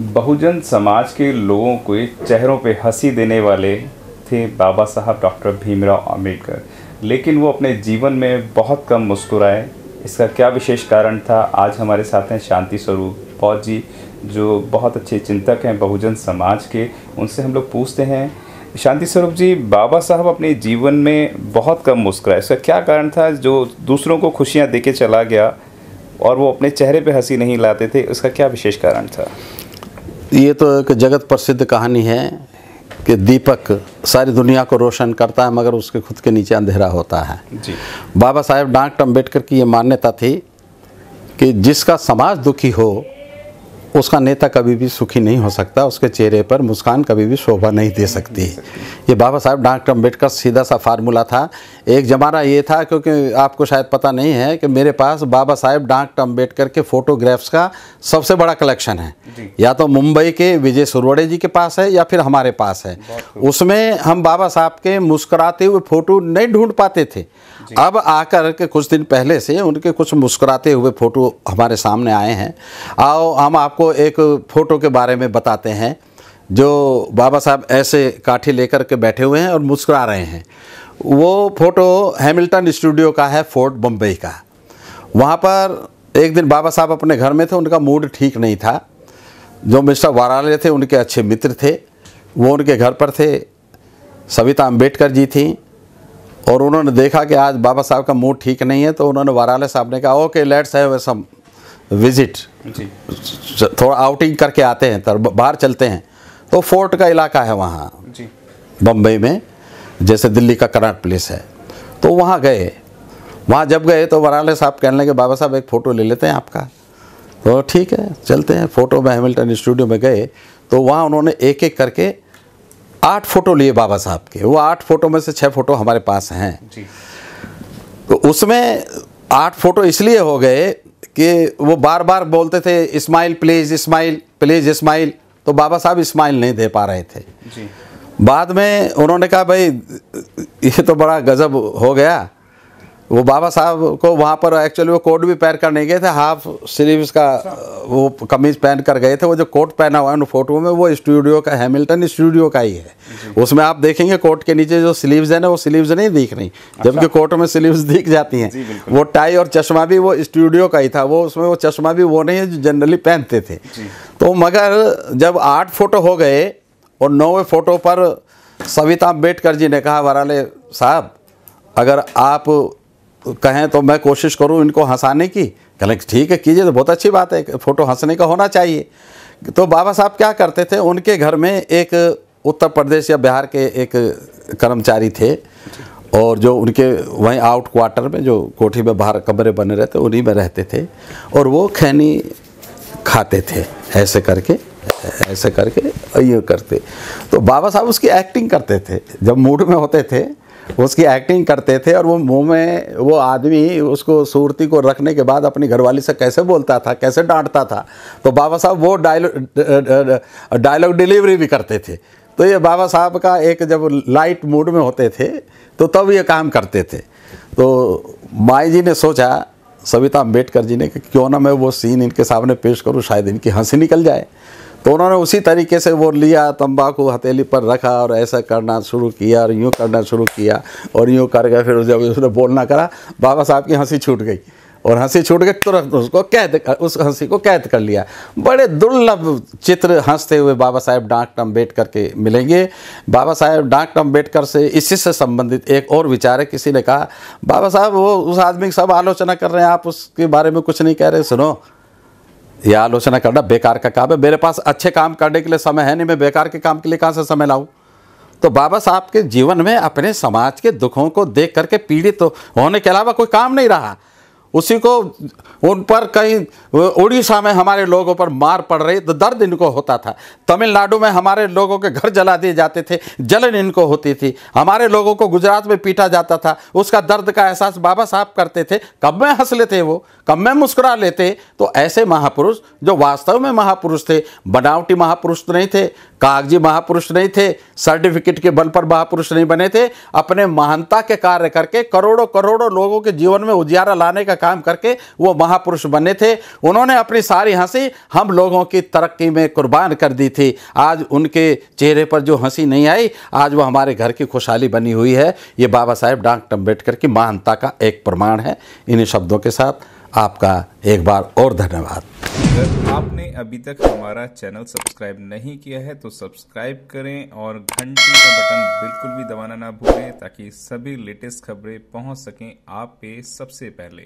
बहुजन समाज के लोगों के चेहरों पे हंसी देने वाले थे बाबा साहब डॉक्टर भीमराव अम्बेडकर लेकिन वो अपने जीवन में बहुत कम मुस्कुराए इसका क्या विशेष कारण था आज हमारे साथ हैं शांति स्वरूप पौध जी जो बहुत अच्छे चिंतक हैं बहुजन समाज के उनसे हम लोग पूछते हैं शांति स्वरूप जी बाबा साहब अपने जीवन में बहुत कम मुस्कुराए इसका क्या कारण था जो दूसरों को खुशियाँ दे के चला गया और वो अपने चेहरे पे हंसी नहीं लाते थे उसका क्या विशेष कारण था ये तो एक जगत प्रसिद्ध कहानी है कि दीपक सारी दुनिया को रोशन करता है मगर उसके खुद के नीचे अंधेरा होता है जी बाबा साहेब डॉक्टर अम्बेडकर की ये मान्यता थी कि जिसका समाज दुखी हो उसका नेता कभी भी सुखी नहीं हो सकता उसके चेहरे पर मुस्कान कभी भी शोभा नहीं दे सकती ये बाबा साहब डॉक्टर अम्बेडकर सीधा सा फार्मूला था एक जमाना ये था क्योंकि आपको शायद पता नहीं है कि मेरे पास बाबा साहेब डॉक्टर अम्बेडकर के फ़ोटोग्राफ्स का सबसे बड़ा कलेक्शन है या तो मुंबई के विजय सुरवड़े जी के पास है या फिर हमारे पास है उसमें हम बाबा साहब के मुस्कुराते हुए फ़ोटो नहीं ढूंढ पाते थे अब आकर के कुछ दिन पहले से उनके कुछ मुस्कुराते हुए फ़ोटो हमारे सामने आए हैं आओ हम आपको एक फ़ोटो के बारे में बताते हैं जो बाबा साहब ऐसे काठी लेकर के बैठे हुए हैं और मुस्कुरा रहे हैं वो फ़ोटो हैमिल्टन स्टूडियो का है फोर्ट बम्बई का वहाँ पर एक दिन बाबा साहब अपने घर में थे उनका मूड ठीक नहीं था जो मिस्टर वाराले थे उनके अच्छे मित्र थे वो उनके घर पर थे सविता अम्बेडकर जी थी और उन्होंने देखा कि आज बाबा साहब का मूड ठीक नहीं है तो उन्होंने वाराले साहब ने कहा okay let's have some visit थोड़ा आउटिंग करके आते हैं तर बाहर चलते हैं तो फोर्ट का इलाका है वहाँ बम्बई में जैसे दिल्ली का कराट प्लेस है तो वहाँ गए वहाँ जब गए तो वराले साहब कहने लगे बाबा साहब एक फ़ोटो ले लेते हैं आपका तो ठीक है चलते हैं फ़ोटो में हेमिल्टन स्टूडियो में गए तो वहाँ उन्होंने एक एक करके आठ फ़ोटो लिए बाबा साहब के वो आठ फ़ोटो में से छः फ़ोटो हमारे पास हैं तो उसमें आठ फ़ोटो इसलिए हो गए कि वो बार बार बोलते थे smile please smile please smile तो बाबा साहब इस्माइल नहीं दे पा रहे थे जी बाद में उन्होंने कहा भाई ये तो बड़ा गज़ब हो गया वो बाबा साहब को वहाँ पर एक्चुअली वो कोट भी पहन कर नहीं गए थे हाफ स्लीव्स का अच्छा। वो कमीज पहन कर गए थे वो जो कोट पहना हुआ है उन फोटो में वो स्टूडियो का हैमिल्टन स्टूडियो का ही है उसमें आप देखेंगे कोट के नीचे जो स्लीव्स है ना वो स्लीव्स नहीं दिख रही जबकि अच्छा। कोट में स्लीव्स दिख जाती हैं वो टाई और चश्मा भी वो स्टूडियो का ही था वो उसमें वो चश्मा भी वो नहीं है जो जनरली पहनते थे तो मगर जब आठ फोटो हो गए और नौवें फोटो पर सविता अम्बेडकर जी ने कहा वराले साहब अगर आप कहें तो मैं कोशिश करूं इनको हंसाने की कहें ठीक है कीजिए तो बहुत अच्छी बात है फ़ोटो हंसने का होना चाहिए तो बाबा साहब क्या करते थे उनके घर में एक उत्तर प्रदेश या बिहार के एक कर्मचारी थे और जो उनके वहीं आउट क्वार्टर में जो कोठी में बाहर कमरे बने रहते उन्हीं में रहते थे और वो खैनी खाते थे ऐसे करके ऐसे करके ये करते तो बाबा साहब उसकी एक्टिंग करते थे जब मूड में होते थे उसकी एक्टिंग करते थे और वो मुंह में वो आदमी उसको सूरती को रखने के बाद अपनी घरवाली से कैसे बोलता था कैसे डांटता था तो बाबा साहब वो डायलॉग डायलॉग डिलीवरी भी करते थे तो ये बाबा साहब का एक जब लाइट मूड में होते थे तो तब ये काम करते थे तो माई जी ने सोचा सविता अम्बेडकर जी ने कि क्यों ना मैं वो सीन इनके सामने पेश करूँ शायद इनकी हंसी निकल जाए तो उन्होंने उसी तरीके से वो लिया तंबाकू हथेली पर रखा और ऐसा करना शुरू किया और यूँ करना शुरू किया और यूँ कर फिर जब उसने बोलना करा बाबा साहब की हंसी छूट गई और हंसी छूट के तुरंत उसको कैद कर उस हंसी को कैद कर लिया बड़े दुर्लभ चित्र हंसते हुए बाबा साहेब डॉक्टर अम्बेडकर के मिलेंगे बाबा साहेब डॉक्टर अम्बेडकर से इसी से संबंधित एक और विचार है किसी ने कहा बाबा साहब वो उस आदमी की सब आलोचना कर रहे हैं आप उसके बारे में कुछ नहीं कह रहे सुनो यह आलोचना करना बेकार का काम है मेरे पास अच्छे काम करने के लिए समय है नहीं मैं बेकार के काम के लिए कहाँ से समय लाऊँ तो बाबा साहब के जीवन में अपने समाज के दुखों को देख करके पीड़ित तो होने के अलावा कोई काम नहीं रहा उसी को उन पर कहीं उड़ीसा में हमारे लोगों पर मार पड़ रही तो दर्द इनको होता था तमिलनाडु में हमारे लोगों के घर जला दिए जाते थे जलन इनको होती थी हमारे लोगों को गुजरात में पीटा जाता था उसका दर्द का एहसास बाबा साहब करते थे कब में हंस लेते वो कब में मुस्कुरा लेते तो ऐसे महापुरुष जो वास्तव में महापुरुष थे बनावटी महापुरुष तो नहीं थे कागजी महापुरुष नहीं थे सर्टिफिकेट के बल पर महापुरुष नहीं बने थे अपने महानता के कार्य करके करोड़ों करोड़ों लोगों के जीवन में उजियारा लाने का काम करके वो महापुरुष बने थे उन्होंने अपनी सारी हंसी हम लोगों की तरक्की में कुर्बान कर दी थी आज उनके चेहरे पर जो हंसी नहीं आई आज वो हमारे घर की खुशहाली बनी हुई है ये बाबा साहेब डॉक्टर अम्बेडकर की महानता का एक प्रमाण है इन्हीं शब्दों के साथ आपका एक बार और धन्यवाद अगर आपने अभी तक हमारा चैनल सब्सक्राइब नहीं किया है तो सब्सक्राइब करें और घंटी का बटन बिल्कुल भी दबाना ना भूलें ताकि सभी लेटेस्ट खबरें पहुंच सकें आप पे सबसे पहले